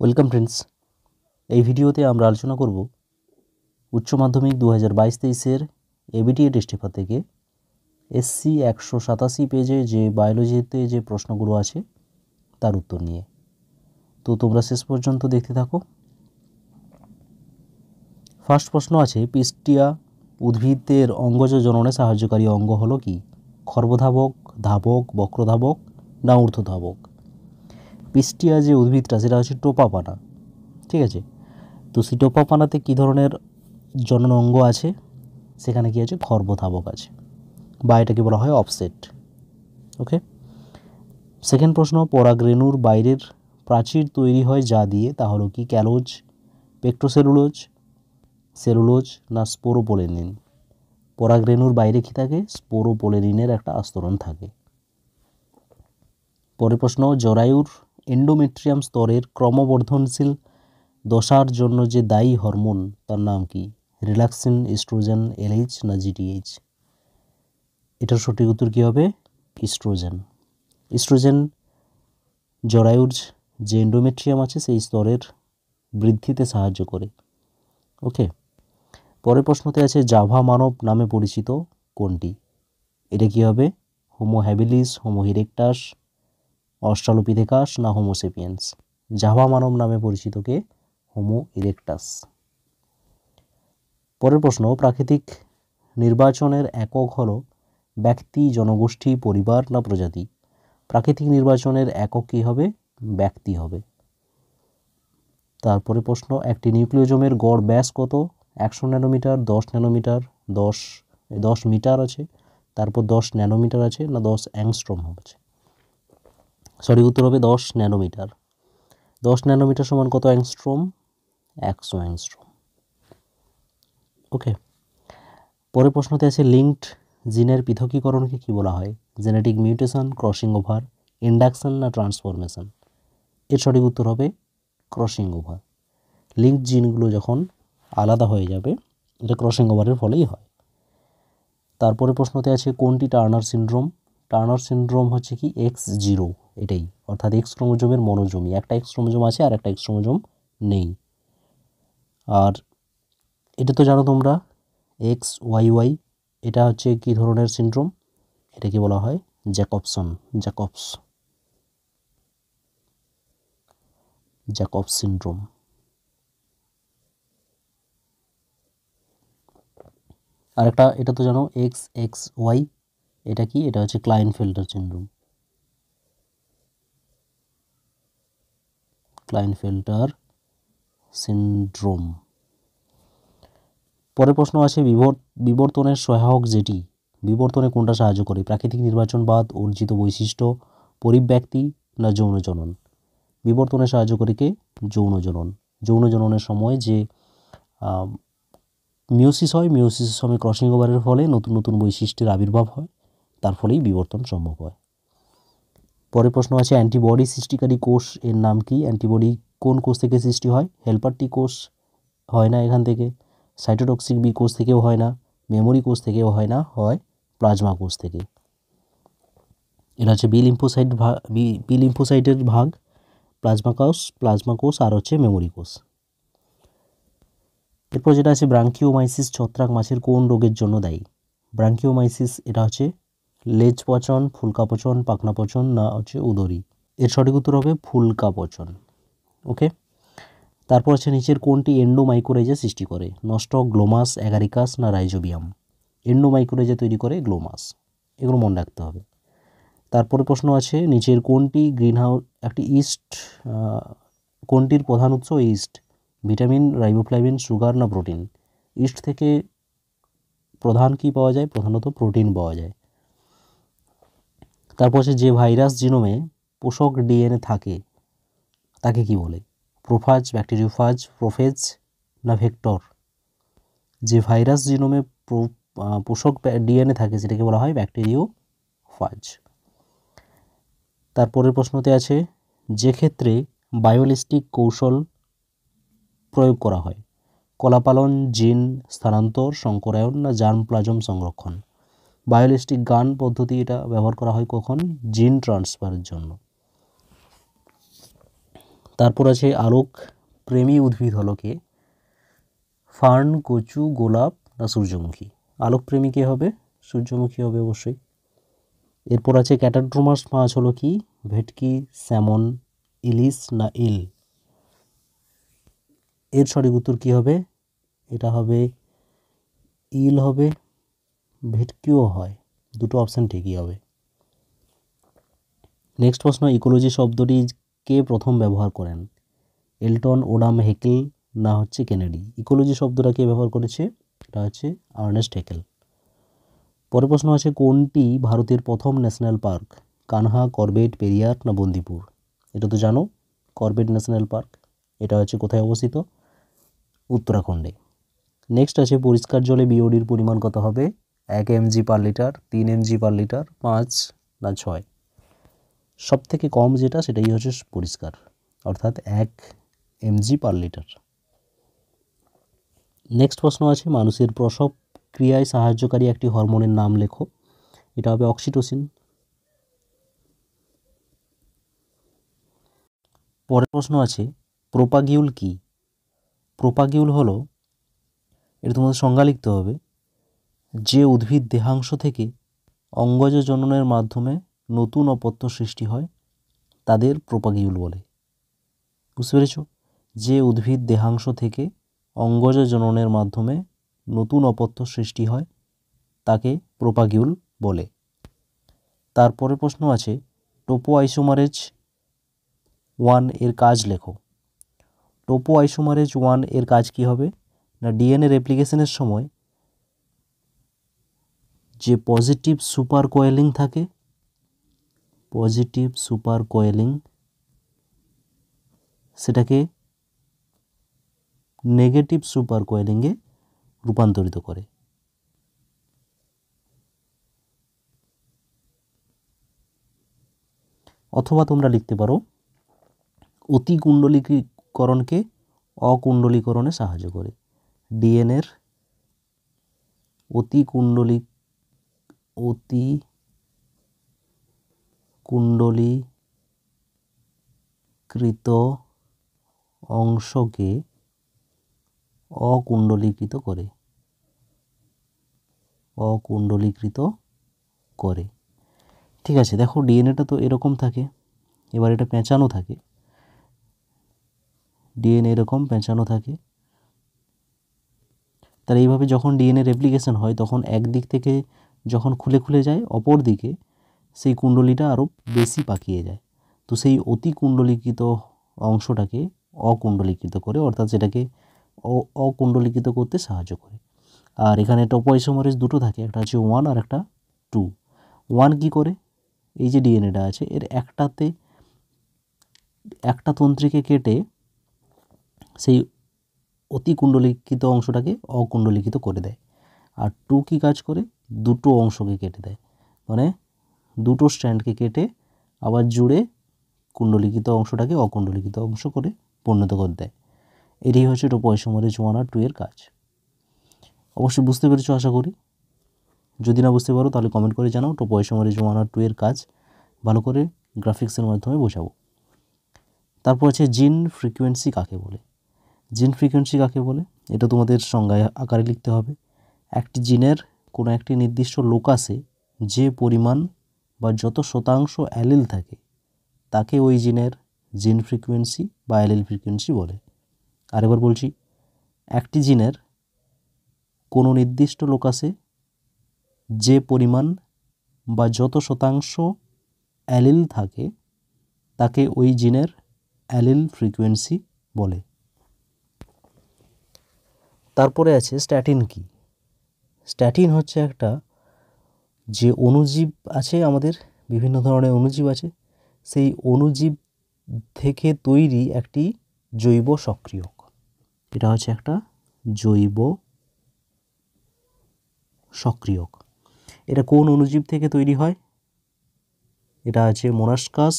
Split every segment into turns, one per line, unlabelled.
welcome friends এই ভিডিওতে আমরা আলোচনা করব উচ্চ মাধ্যমিক দু হাজার বাইশ তেইশের এবিটিএ টেস্টিফা থেকে এসসি একশো সাতাশি পেজে যে বায়োলজিতে যে প্রশ্নগুলো আছে তার উত্তর নিয়ে তো তোমরা শেষ পর্যন্ত দেখতে থাকো ফার্স্ট প্রশ্ন আছে পিস্টিয়া উদ্ভিদের অঙ্গজ জননে সাহায্যকারী অঙ্গ হলো কি খর্বধাবক ধাবক বক্রধাবক না ঊর্ধ্বধাবক পিস্টিয়া যে উদ্ভিদটা সেটা হচ্ছে টোপা পানা ঠিক আছে তো সেই টোপা পানাতে কী ধরনের জনন অঙ্গ আছে সেখানে কী আছে খর্বধাবক আছে বা এটাকে বলা হয় অফসেট ওকে সেকেন্ড প্রশ্ন পরাগ্রেণুর বাইরের প্রাচীর তৈরি হয় যা দিয়ে তা হলো কি ক্যালোজ পেক্টোসেলুলোজ সেলুলোজ না স্পোরোপোলেনিন পরাগ্রেণুর বাইরে কি থাকে স্পোরোপোলেনিনের একটা আস্তরণ থাকে পরের প্রশ্ন জরায়ুর এন্ডোমেট্রিয়াম স্তরের ক্রমবর্ধনশীল দশার জন্য যে দায়ী হরমোন তার নাম কি রিল্যাক্সিন ইস্ট্রোজেন এলএইচ না জিটিএইচ এটার সঠিক উত্তর কী হবে ইস্ট্রোজেন ইস্ট্রোজেন জরায়ুর যে এন্ডোমেট্রিয়াম আছে সেই স্তরের বৃদ্ধিতে সাহায্য করে ওকে পরের প্রশ্নতে আছে জাভা মানব নামে পরিচিত কোনটি এটা কী হবে Homo habilis Homo erectus Australopithecus না হোমোসেপিয়েন্স জাভা মানব নামে পরিচিত কে হোমো ইরেকটাস পরের প্রশ্ন প্রাকৃতিক নির্বাচনের একক হল ব্যক্তি জনগোষ্ঠী পরিবার না প্রজাতি প্রাকৃতিক নির্বাচনের একক কী হবে ব্যক্তি হবে তারপরে প্রশ্ন একটি নিউক্লিওজমের গড় ব্যাস কত একশো ন্যানোমিটার দশ ন্যানোমিটার দশ দশ মিটার আছে তারপর দশ ন্যানোমিটার আছে না দশ অ্যাংস্ট্রম হচ্ছে সরি উত্তর হবে দশ ন্যানোমিটার দশ ন্যানোমিটার সমান কত অ্যাংস্ট্রোম একশো অ্যাংস্ট্রোম ওকে পরের প্রশ্নতে আছে লিঙ্কড জিনের পৃথকীকরণকে কী বলা হয় genetic mutation crossing over induction না ট্রান্সফরমেশন এর সঠিক উত্তর হবে ক্রসিং ওভার লিঙ্ক জিনগুলো যখন আলাদা হয়ে যাবে এটা ক্রসিং ওভারের ফলেই হয় তারপরে প্রশ্নতে আছে কোনটি টার্নার সিনড্রোম টার্নার সিনড্রোম হচ্ছে কি এক্স জিরো এটাই অর্থাৎ এক্স ক্রোমোজোমের মনোজমি একটা এক্স ক্রোমোজোম আছে আর একটা এক্স ক্রোমোজোম নেই আর এটা তো জানো তোমরা এক্স ওয়াই ওয়াই এটা হচ্ছে কি ধরনের সিনড্রোম কি বলা হয় জ্যাকবসন জ্যাকবস জ্যাকবস সিনড্রোম আরেকটা এটা তো জানো এক্স এক্স ওয়াই এটা কি এটা হচ্ছে ক্লাইনফিল্ডার সিন্ড্রোম ক্লাইনফেল্টার সিন্ড্রোম পরের প্রশ্ন আছে বিবর্তনের সহায়ক যেটি বিবর্তনে কোনটা সাহায্য করে প্রাকৃতিক নির্বাচনবাদ অর্জিত বৈশিষ্ট্য পরিব্যক্তি না যৌনজনন বিবর্তনে সাহায্য করে কে যৌনজনন যৌনজননের সময় যে মিউসিস হয় মিউসিসের সময় ক্রসিং ওভারের ফলে নতুন নতুন বৈশিষ্ট্যের আবির্ভাব হয় তার ফলেই বিবর্তন সম্ভব হয় পরের প্রশ্ন আছে অ্যান্টিবডি সৃষ্টিকারী কোষ এর নাম কি অ্যান্টিবডি কোন কোষ থেকে সৃষ্টি হয় হেলপার টি কোষ হয় না এখান থেকে সাইটোটক্সিক বি কোষ থেকেও হয় না মেমোরি কোষ থেকেও হয় না হয় প্লাজমা কোষ থেকে এটা হচ্ছে বি লিম্ফোসাইট ভাগ বি লিম্ফোসাইটের ভাগ প্লাজমা কোষ প্লাজমা কোষ আর হচ্ছে মেমোরি কোষ এরপর যেটা আছে ব্রাঙ্কিওমাইসিস ছত্রাক মাছের কোন রোগের জন্য দায়ী ব্রাঙ্কিওমাইসিস এটা হচ্ছে লেজ পচন ফুলকা পচন পাখনা পচন না হচ্ছে উদরি এর সঠিক উত্তর হবে ফুলকা পচন ওকে তারপর আছে নিচের কোনটি এন্ডোমাইক্রোরেজা সৃষ্টি করে নষ্ট গ্লোমাস অ্যাগারিকাস না রাইজোবিয়াম এন্ডোমাইক্রোরেজা তৈরি করে গ্লোমাস এগুলো মনে রাখতে হবে তারপরে প্রশ্ন আছে নিচের কোনটি গ্রিনহাউস একটি ইস্ট কোনটির প্রধান উৎস ইস্ট ভিটামিন রাইবোফ্লাভিন সুগার না প্রোটিন ইস্ট থেকে প্রধান কি পাওয়া যায় প্রধানত প্রোটিন পাওয়া যায় তারপর সে যে ভাইরাস জিনোমে পোষক ডিএনএ থাকে তাকে কি বলে প্রোফাজ ব্যাকটেরিওফাজ প্রোফেজ না ভেক্টর যে ভাইরাস জিনোমে পোষক ডিএনএ থাকে সেটাকে বলা হয় ব্যাকটেরিও ফাজ তারপরের প্রশ্নতে আছে যে ক্ষেত্রে বায়োলিস্টিক কৌশল প্রয়োগ করা হয় কলাপালন জিন স্থানান্তর সংকরায়ন না জার্ম প্লাজম সংরক্ষণ বায়োলিস্টিক গান পদ্ধতি এটা ব্যবহার করা হয় কখন জিন ট্রান্সফারের জন্য তারপর আছে আলোক প্রেমী উদ্ভিদ হলো কে ফার্ন কচু গোলাপ না সূর্যমুখী আলোকপ্রেমী কে হবে সূর্যমুখী হবে অবশ্যই এরপর আছে ক্যাটাড্রোমাস মাছ হলো কি ভেটকি স্যামন ইলিশ না ইল এর সঠিক উত্তর কী হবে এটা হবে ইল হবে ভেটকিও হয় দুটো অপশান ঠিকই হবে নেক্সট প্রশ্ন ইকোলজি শব্দটি কে প্রথম ব্যবহার করেন এলটন ওডাম হেকেল না হচ্ছে কেনেডি ইকোলজি শব্দটা কে ব্যবহার করেছে এটা হচ্ছে আর্নেস্ট হেকেল পরের প্রশ্ন আছে কোনটি ভারতের প্রথম national park Kanha Corbett Periyar না বন্দিপুর এটা তো জানো করবেট ন্যাশনাল পার্ক এটা হচ্ছে কোথায় অবস্থিত উত্তরাখণ্ডে নেক্সট আছে পরিষ্কার জলে বিওডির পরিমাণ কত হবে এক এমজি পার লিটার তিন এমজি পার লিটার পাঁচ না ছয় সব থেকে কম যেটা সেটাই হচ্ছে পরিষ্কার অর্থাৎ এক এমজি পার লিটার নেক্সট প্রশ্ন আছে মানুষের প্রসব ক্রিয়ায় সাহায্যকারী একটি হরমোনের নাম লেখো এটা হবে অক্সিটোসিন পরের প্রশ্ন আছে প্রোপাগিউল কি প্রোপাগিউল হলো এটা তোমাদের সংজ্ঞা লিখতে হবে যে উদ্ভিদ দেহাংশ থেকে অঙ্গজ জননের মাধ্যমে নতুন অপত্য সৃষ্টি হয় তাদের প্রোপাগিউল বলে বুঝতে পেরেছ যে উদ্ভিদ দেহাংশ থেকে অঙ্গজ জননের মাধ্যমে নতুন অপত্য সৃষ্টি হয় তাকে প্রোপাগিউল বলে তারপরে প্রশ্ন আছে টোপো আইসোমারেজ ওয়ান এর কাজ লেখো টোপো আইসোমারেজ ওয়ান এর কাজ কি হবে না ডিএনএ রেপ্লিকেশনের সময় যে পজিটিভ সুপার কয়েলিং থাকে পজিটিভ সুপার কয়েলিং সেটাকে নেগেটিভ সুপার কয়েলিংয়ে রূপান্তরিত করে অথবা তোমরা লিখতে পারো অতি কুণ্ডলীকরণকে অকুণ্ডলীকরণে সাহায্য করে ডিএনএর অতি কুণ্ডলী অতি কুণ্ডলীকৃত অংশকে অকুণ্ডলীকৃত করে অকুণ্ডলীকৃত করে ঠিক আছে দেখো ডিএনএটা তো এরকম থাকে এবার এটা পেঁচানো থাকে ডিএনএ এরকম পেঁচানো থাকে তাহলে এইভাবে যখন ডিএনএ রেপ্লিকেশন হয় তখন একদিক থেকে যখন খুলে খুলে যায় অপর দিকে সেই কুণ্ডলিটা আরও বেশি পাকিয়ে যায় তো সেই অতি কুণ্ডলীকৃত অংশটাকে অকুণ্ডলীকৃত করে অর্থাৎ সেটাকে অকুণ্ডলীকৃত করতে সাহায্য করে আর এখানে টপ আইসোমারেজ দুটো থাকে একটা হচ্ছে ওয়ান আর একটা টু ওয়ান কী করে এই যে ডিএনএটা আছে এর একটাতে একটা তন্ত্রীকে কেটে সেই অতি কুণ্ডলীকৃত অংশটাকে অকুণ্ডলীকৃত করে দেয় আর টু কি কাজ করে দুটো অংশকে কেটে দেয় মানে দুটো স্ট্যান্ডকে কেটে আবার জুড়ে কুণ্ডলিখিত অংশটাকে অকুণ্ডলিখিত অংশ করে পরিণত করে দেয় এটি হচ্ছে এটা পয়সমারে আর টু এর কাজ অবশ্যই বুঝতে পেরেছো আশা করি যদি না বুঝতে পারো তাহলে কমেন্ট করে জানাও তো পয়সমারে আর টু এর কাজ ভালো করে গ্রাফিক্সের মাধ্যমে বোঝাবো তারপর আছে জিন ফ্রিকোয়েন্সি কাকে বলে জিন ফ্রিকোয়েন্সি কাকে বলে এটা তোমাদের সংজ্ঞায় আকারে লিখতে হবে একটি জিনের কোনো একটি নির্দিষ্ট লোকাসে যে পরিমাণ বা যত শতাংশ অ্যালিল থাকে তাকে ওই জিনের জিন ফ্রিকুয়েন্সি বা অ্যালিল ফ্রিকুয়েন্সি বলে আরেকবার বলছি একটি জিনের কোনো নির্দিষ্ট লোকাসে যে পরিমাণ বা যত শতাংশ অ্যালিল থাকে তাকে ওই জিনের অ্যালিল ফ্রিকুয়েন্সি বলে তারপরে আছে স্ট্যাটিন কী স্ট্যাটিন হচ্ছে একটা যে অণুজীব আছে আমাদের বিভিন্ন ধরনের অণুজীব আছে সেই অণুজীব থেকে তৈরি একটি জৈব সক্রিয়ক এটা হচ্ছে একটা জৈব সক্রিয়ক এটা কোন অণুজীব থেকে তৈরি হয় এটা আছে মোনাসকাস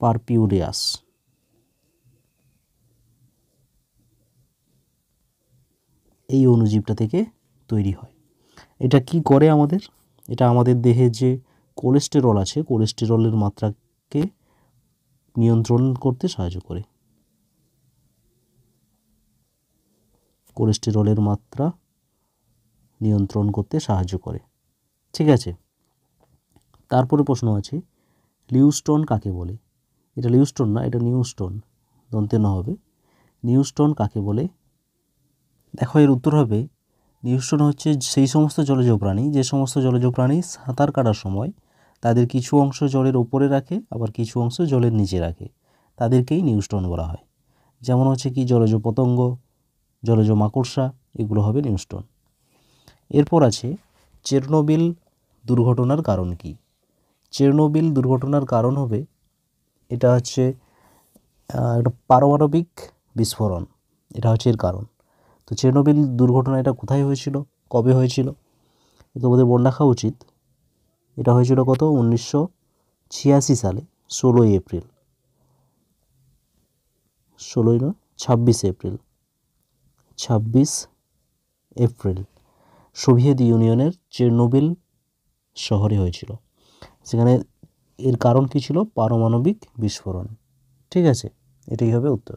পারপিউরিয়াস এই অণুজীবটা থেকে তৈরি হয় এটা কি করে আমাদের এটা আমাদের দেহে যে কোলেস্টেরল আছে কোলেস্টেরলের মাত্রাকে নিয়ন্ত্রণ করতে সাহায্য করে কোলেস্টেরলের মাত্রা নিয়ন্ত্রণ করতে সাহায্য করে ঠিক আছে তারপরে প্রশ্ন আছে লিউস্টোন কাকে বলে এটা লিউস্টন না এটা নিউস্টোন দন্তে না হবে নিউস্টোন কাকে বলে দেখো এর উত্তর হবে নিউস্টন হচ্ছে সেই সমস্ত জলজ প্রাণী যে সমস্ত জলজ প্রাণী সাঁতার কাটার সময় তাদের কিছু অংশ জলের ওপরে রাখে আবার কিছু অংশ জলের নিচে রাখে তাদেরকেই নিউস্টন বলা হয় যেমন হচ্ছে কি জলজ পতঙ্গ জলজ মাকড়সা এগুলো হবে নিউস্টন এরপর আছে চেরনোবিল দুর্ঘটনার কারণ কি চেরনোবিল দুর্ঘটনার কারণ হবে এটা হচ্ছে একটা পারমাণবিক বিস্ফোরণ এটা হচ্ছে এর কারণ তো চেরনোবিল দুর্ঘটনা এটা কোথায় হয়েছিল কবে হয়েছিল তোমাদের বোধহয় মনে রাখা উচিত এটা হয়েছিল কত উনিশশো ছিয়াশি সালে ষোলোই এপ্রিল ষোলোই নয় ছাব্বিশ এপ্রিল ছাব্বিশ এপ্রিল সোভিয়েত ইউনিয়নের চেরনোবিল শহরে হয়েছিল সেখানে এর কারণ কী ছিল পারমাণবিক বিস্ফোরণ ঠিক আছে এটাই হবে উত্তর